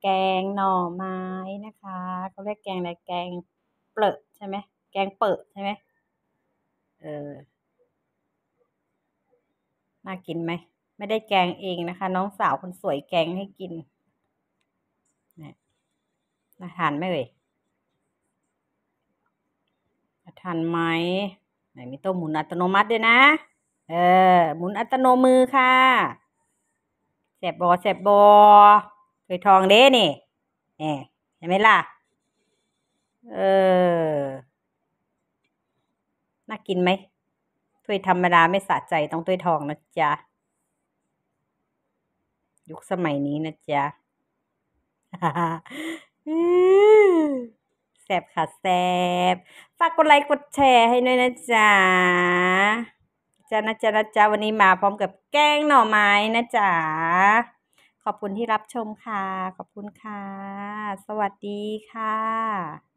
แกงหน่อไม้นะคะเขาเรียกแกงอะไรแกง เปิอะใช่ไหมแกงเปิดใช่ไหม เออน่ากินไหม ไม่ได้แกงเองนะคะ น้องสาวคนสวยแกงให้กินนะน่าทานไหมเอ่ยาทานไหมไหนมีโต๊ะหมุนอัตโนมัติด้วยนะ เออหมุนอัตโนมือค่ะแสบบอแสบบอวยทองเด้นี่เนี่ยเห็นไหมล่ะ เออ น่ากินไหม ถ้วยธรรมดาไม่สะใจ ต้องถ้วยทองนะจ๊ะ ยุคสมัยนี้นะจ๊ะแซบค่ะแซบฝากกดไลค์กดแชร์ให้ด้วยนะจ๊ะจ๊ะนะจ๊ะนะจ๊ะวันนี้มาพร้อมกับแกงหน่อไม้นะจ๊ะขอบคุณที่รับชมค่ะ ขอบคุณค่ะ สวัสดีค่ะ